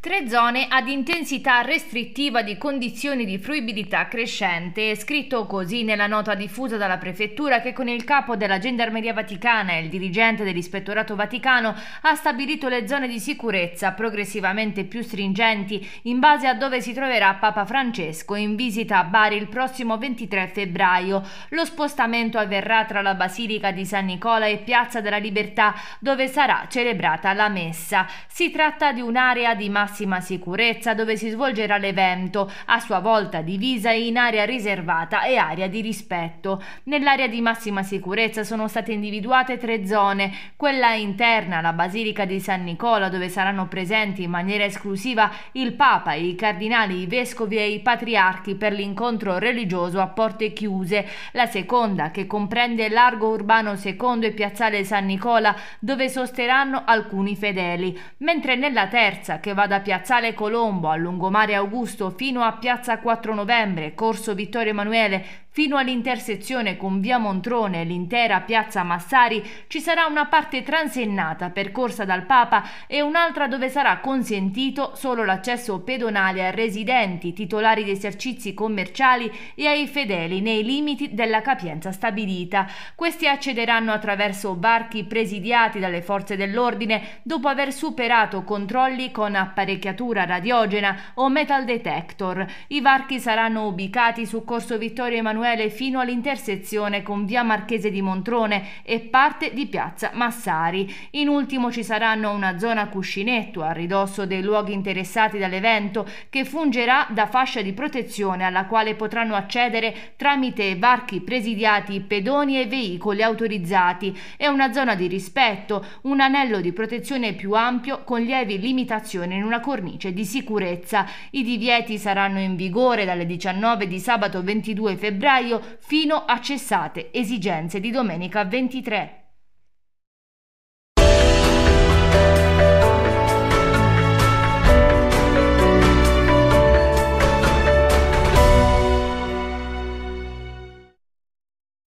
Tre zone ad intensità restrittiva di condizioni di fruibilità crescente, è scritto così nella nota diffusa dalla Prefettura che con il capo della Gendarmeria Vaticana e il dirigente dell'Ispettorato Vaticano ha stabilito le zone di sicurezza progressivamente più stringenti in base a dove si troverà Papa Francesco in visita a Bari il prossimo 23 febbraio. Lo spostamento avverrà tra la Basilica di San Nicola e Piazza della Libertà dove sarà celebrata la messa. Si tratta di un'area di massima massima sicurezza dove si svolgerà l'evento, a sua volta divisa in area riservata e area di rispetto. Nell'area di massima sicurezza sono state individuate tre zone, quella interna, la Basilica di San Nicola, dove saranno presenti in maniera esclusiva il Papa, i cardinali, i vescovi e i patriarchi per l'incontro religioso a porte chiuse, la seconda che comprende Largo Urbano secondo e Piazzale San Nicola, dove sosterranno alcuni fedeli, mentre nella terza, che va da da Piazzale Colombo a Lungomare Augusto fino a Piazza 4 Novembre, Corso Vittorio Emanuele, Fino all'intersezione con via Montrone e l'intera piazza Massari ci sarà una parte transennata percorsa dal Papa e un'altra dove sarà consentito solo l'accesso pedonale a residenti, titolari di esercizi commerciali e ai fedeli nei limiti della capienza stabilita. Questi accederanno attraverso barchi presidiati dalle forze dell'ordine dopo aver superato controlli con apparecchiatura radiogena o metal detector. I varchi saranno ubicati su Corso Vittorio Emanuele Emanuele fino all'intersezione con via Marchese di Montrone e parte di piazza Massari. In ultimo ci saranno una zona cuscinetto a ridosso dei luoghi interessati dall'evento che fungerà da fascia di protezione alla quale potranno accedere tramite varchi presidiati pedoni e veicoli autorizzati. È una zona di rispetto, un anello di protezione più ampio con lievi limitazioni in una cornice di sicurezza. I divieti saranno in vigore dalle 19 di sabato 22 febbraio febbraio fino a cessate esigenze di domenica 23.